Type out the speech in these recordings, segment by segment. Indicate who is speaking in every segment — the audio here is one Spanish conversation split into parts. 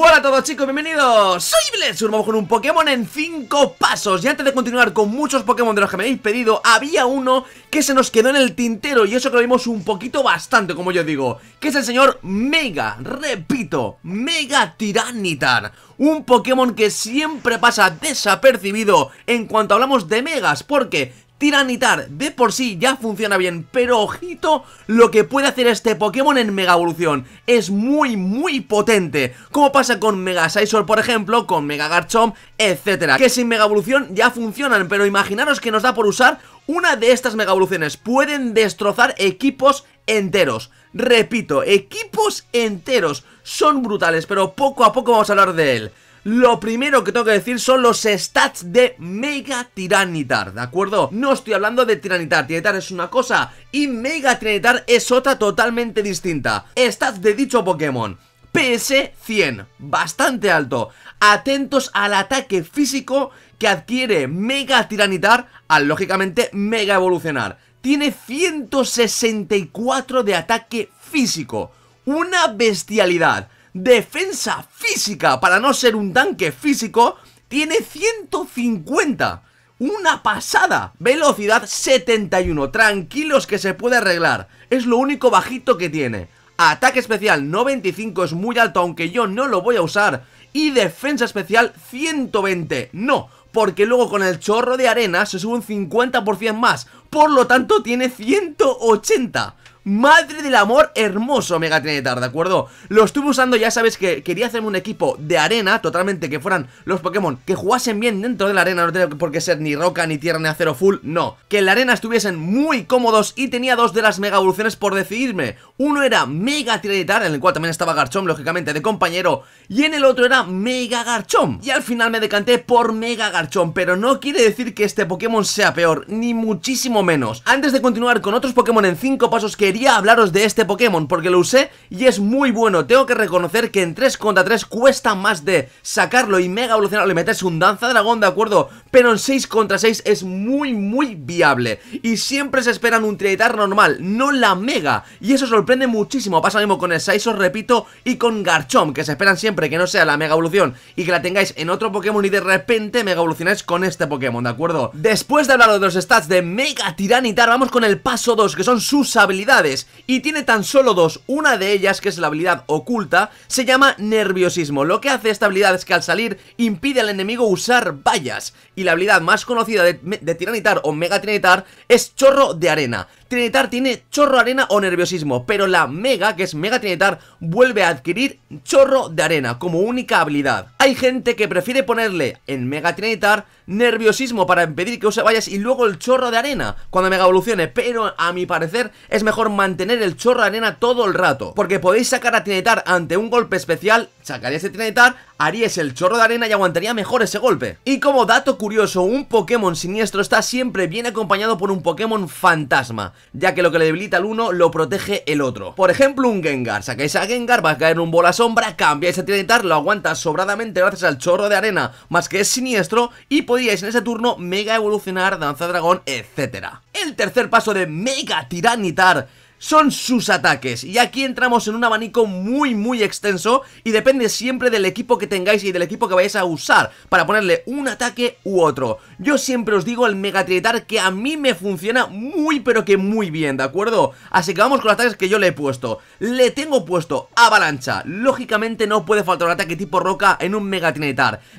Speaker 1: Hola a todos chicos, bienvenidos Soy Blessur, vamos con un Pokémon en 5 pasos Y antes de continuar con muchos Pokémon de los que me habéis pedido Había uno que se nos quedó en el tintero Y eso que lo vimos un poquito bastante, como yo digo Que es el señor Mega, repito Mega Tiranitar Un Pokémon que siempre pasa desapercibido En cuanto hablamos de Megas Porque Tiranitar de por sí ya funciona bien, pero ojito lo que puede hacer este Pokémon en Mega Evolución. Es muy, muy potente, como pasa con Mega Saisor, por ejemplo, con Mega Garchomp, etcétera, que sin Mega Evolución ya funcionan, pero imaginaros que nos da por usar una de estas Mega Evoluciones. Pueden destrozar equipos enteros. Repito, equipos enteros. Son brutales, pero poco a poco vamos a hablar de él lo primero que tengo que decir son los stats de Mega Tiranitar, ¿de acuerdo? No estoy hablando de Tiranitar, Tiranitar es una cosa y Mega Tiranitar es otra totalmente distinta. Stats de dicho Pokémon. PS 100, bastante alto. Atentos al ataque físico que adquiere Mega Tiranitar al lógicamente Mega Evolucionar. Tiene 164 de ataque físico. Una bestialidad defensa física, para no ser un tanque físico, tiene 150. Una pasada. Velocidad 71. Tranquilos que se puede arreglar. Es lo único bajito que tiene. Ataque especial 95 es muy alto, aunque yo no lo voy a usar. Y defensa especial 120. No, porque luego con el chorro de arena se sube un 50% más. Por lo tanto, tiene 180. Madre del amor hermoso Mega Trinitar, ¿de acuerdo? Lo estuve usando, ya sabes que quería hacerme un equipo de arena Totalmente que fueran los Pokémon que jugasen bien dentro de la arena No tenía por qué ser ni roca, ni tierra, ni acero full, no Que en la arena estuviesen muy cómodos y tenía dos de las Mega Evoluciones por decidirme Uno era Mega Trinitar, en el cual también estaba Garchomp, lógicamente, de compañero Y en el otro era Mega Garchomp Y al final me decanté por Mega Garchomp Pero no quiere decir que este Pokémon sea peor, ni muchísimo menos Antes de continuar con otros Pokémon en 5 pasos que quería hablaros de este Pokémon porque lo usé y es muy bueno. Tengo que reconocer que en 3 contra 3 cuesta más de sacarlo y mega evolucionarlo y meterse un danza dragón, ¿de acuerdo? Pero en 6 contra 6 es muy, muy viable. Y siempre se esperan un Triatar normal, no la mega. Y eso sorprende muchísimo. Pasa lo mismo con el os repito, y con Garchomp, que se esperan siempre que no sea la mega evolución y que la tengáis en otro Pokémon y de repente mega evolucionáis con este Pokémon, ¿de acuerdo? Después de hablar de los stats de Mega Tiranitar, vamos con el paso 2, que son sus habilidades y tiene tan solo dos, una de ellas que es la habilidad oculta, se llama nerviosismo. Lo que hace esta habilidad es que al salir impide al enemigo usar vallas y la habilidad más conocida de, de Tiranitar o Mega Tiranitar es chorro de arena. Trinitar tiene chorro arena o nerviosismo, pero la Mega, que es Mega Trinitar, vuelve a adquirir chorro de arena como única habilidad. Hay gente que prefiere ponerle en Mega Trinitar nerviosismo para impedir que use vayas y luego el chorro de arena cuando Mega evolucione, pero a mi parecer es mejor mantener el chorro de arena todo el rato, porque podéis sacar a Trinitar ante un golpe especial, sacaría ese Trinitar, Aries el chorro de arena y aguantaría mejor ese golpe. Y como dato curioso, un Pokémon siniestro está siempre bien acompañado por un Pokémon fantasma, ya que lo que le debilita al uno lo protege el otro. Por ejemplo, un Gengar. Sacáis a Gengar, va a caer un bola sombra, cambiáis a Tiranitar, lo aguanta sobradamente gracias al chorro de arena, más que es siniestro, y podíais en ese turno mega evolucionar, danza dragón, etc. El tercer paso de Mega Tiranitar son sus ataques. Y aquí entramos en un abanico muy, muy extenso y depende siempre del equipo que tengáis y del equipo que vayáis a usar para ponerle un ataque u otro. Yo siempre os digo el Mega que a mí me funciona muy, pero que muy bien, ¿de acuerdo? Así que vamos con los ataques que yo le he puesto. Le tengo puesto Avalancha. Lógicamente no puede faltar un ataque tipo roca en un Mega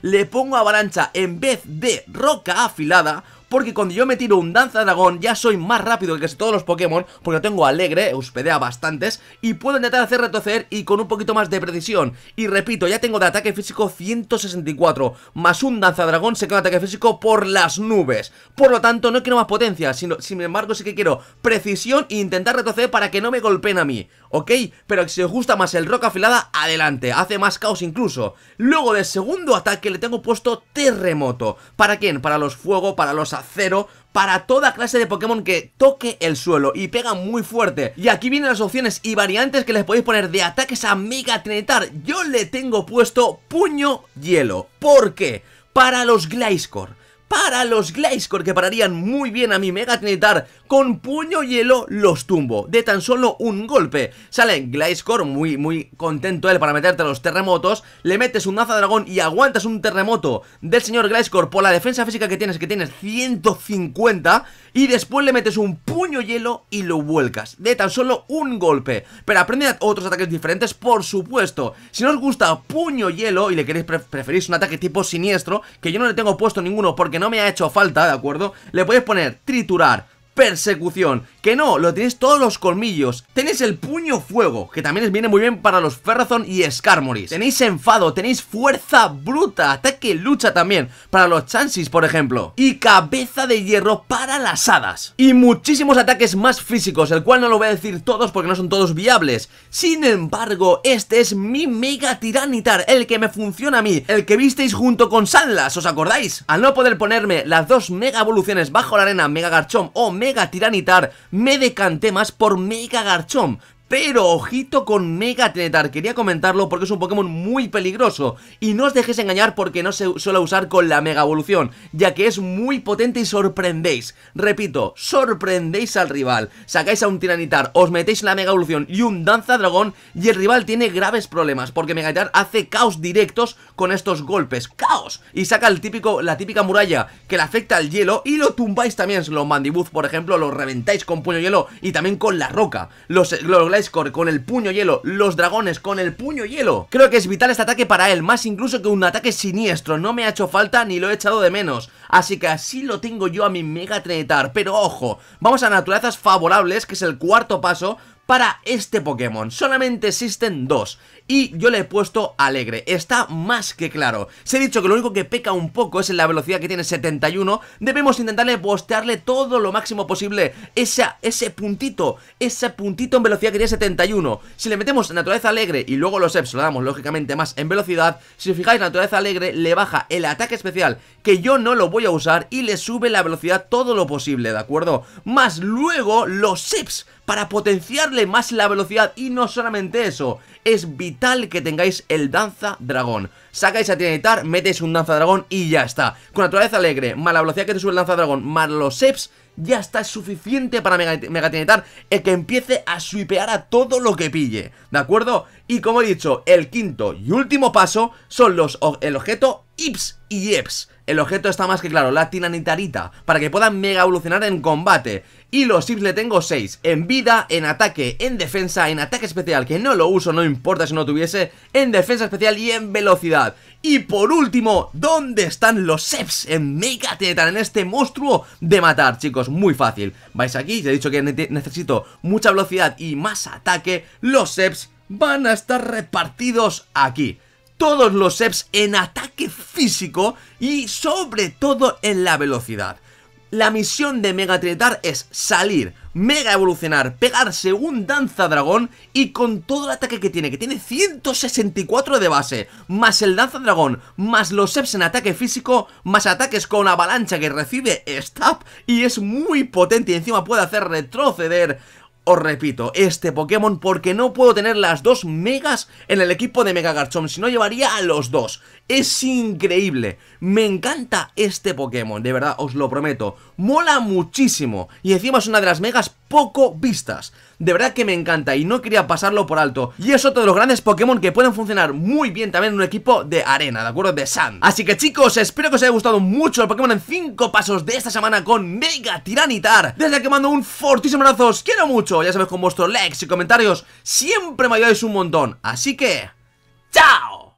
Speaker 1: Le pongo Avalancha en vez de roca afilada porque cuando yo me tiro un Danza Dragón ya soy más rápido que todos los Pokémon, porque tengo Alegre, Euspedea bastantes, y puedo intentar hacer retroceder y con un poquito más de precisión. Y repito, ya tengo de ataque físico 164, más un Danza Dragón se queda ataque físico por las nubes. Por lo tanto, no quiero más potencia, sino, sin embargo sí que quiero precisión e intentar retroceder para que no me golpeen a mí, ¿ok? Pero si os gusta más el Roca Afilada, adelante, hace más caos incluso. Luego del segundo ataque le tengo puesto Terremoto. ¿Para quién? Para los fuego, para los cero para toda clase de Pokémon que toque el suelo y pega muy fuerte. Y aquí vienen las opciones y variantes que les podéis poner de ataques a Mega Trinitar. Yo le tengo puesto Puño Hielo. ¿Por qué? Para los Gliscor para los Gliscor que pararían muy bien a mi Mega Trinitar con puño hielo los tumbo de tan solo un golpe. Sale Gliscor, muy, muy contento él para meterte a los terremotos, le metes un Naza Dragón y aguantas un terremoto del señor Gliscor por la defensa física que tienes, que tienes 150, y después le metes un puño hielo y lo vuelcas de tan solo un golpe. Pero aprende otros ataques diferentes, por supuesto. Si no os gusta puño hielo y le queréis preferir un ataque tipo siniestro, que yo no le tengo puesto ninguno porque no me ha hecho falta, ¿de acuerdo? Le podéis poner triturar persecución que no, lo tenéis todos los colmillos. Tenéis el puño fuego, que también les viene muy bien para los Ferrazón y Skarmoris. Tenéis enfado, tenéis fuerza bruta, ataque lucha también, para los Chansis, por ejemplo. Y cabeza de hierro para las hadas. Y muchísimos ataques más físicos, el cual no lo voy a decir todos porque no son todos viables. Sin embargo, este es mi Mega Tiranitar, el que me funciona a mí, el que visteis junto con Sanlas, ¿os acordáis? Al no poder ponerme las dos Mega Evoluciones bajo la arena, Mega Garchomp o Mega Tiranitar, me decanté más por Mega Garchomp, pero ojito con Mega Tenetar, quería comentarlo porque es un Pokémon muy peligroso Y no os dejéis engañar porque no se suele usar con la Mega Evolución Ya que es muy potente y sorprendéis Repito, sorprendéis al rival Sacáis a un Tiranitar, os metéis la Mega Evolución y un Danza Dragón Y el rival tiene graves problemas porque Mega Titar hace caos directos con estos golpes ¡Caos! Y saca el típico, la típica muralla que le afecta al hielo Y lo tumbáis también, los Mandibuz por ejemplo, Lo reventáis con puño hielo Y también con la roca Los, los con el puño hielo, los dragones con el puño hielo. Creo que es vital este ataque para él, más incluso que un ataque siniestro. No me ha hecho falta ni lo he echado de menos. Así que así lo tengo yo a mi Mega Trinitar. Pero ojo, vamos a naturalezas favorables, que es el cuarto paso para este Pokémon. Solamente existen dos y yo le he puesto alegre, está más que claro. Se ha dicho que lo único que peca un poco es en la velocidad que tiene 71, debemos intentarle bostearle todo lo máximo posible ese puntito, ese puntito en velocidad que tiene 71. Si le metemos naturaleza alegre y luego los EPS lo damos lógicamente más en velocidad, si os fijáis naturaleza alegre le baja el ataque especial que yo no lo voy a usar y le sube la velocidad todo lo posible, ¿de acuerdo? Más luego los EPS para potenciarle más la velocidad y no solamente eso, es vital que tengáis el danza dragón. Sacáis a Tiranitar, metéis un danza dragón y ya está. Con naturaleza alegre, más la velocidad que te sube el danza dragón, más los EPS, ya está suficiente para titanitar el que empiece a swipear a todo lo que pille, ¿de acuerdo? Y como he dicho, el quinto y último paso son los el objeto IPS y EPS. El objeto está más que claro, la tinanitarita, para que puedan mega evolucionar en combate. Y los Sips le tengo 6, en vida, en ataque, en defensa, en ataque especial, que no lo uso, no importa si no tuviese, en defensa especial y en velocidad. Y por último, ¿dónde están los Seps en Mega en este monstruo de matar, chicos? Muy fácil. Vais aquí, ya he dicho que necesito mucha velocidad y más ataque, los Seps van a estar repartidos aquí todos los seps en ataque físico y sobre todo en la velocidad. La misión de Mega Trinitar es salir, mega evolucionar, pegarse un danza dragón y con todo el ataque que tiene, que tiene 164 de base, más el danza dragón, más los seps en ataque físico, más ataques con avalancha que recibe Stab y es muy potente y encima puede hacer retroceder os repito, este Pokémon porque no puedo tener las dos megas en el equipo de Mega Garchomp, si no llevaría a los dos. Es increíble, me encanta este Pokémon, de verdad, os lo prometo, mola muchísimo. Y encima es una de las megas poco vistas. De verdad que me encanta y no quería pasarlo por alto. Y es otro de los grandes Pokémon que pueden funcionar muy bien también en un equipo de arena, ¿de acuerdo? De Sand. Así que chicos, espero que os haya gustado mucho el Pokémon en 5 pasos de esta semana con Mega Tiranitar. Desde que mando un fortísimo abrazo, os quiero mucho. Ya sabéis, con vuestros likes y comentarios siempre me ayudáis un montón. Así que... ¡Chao!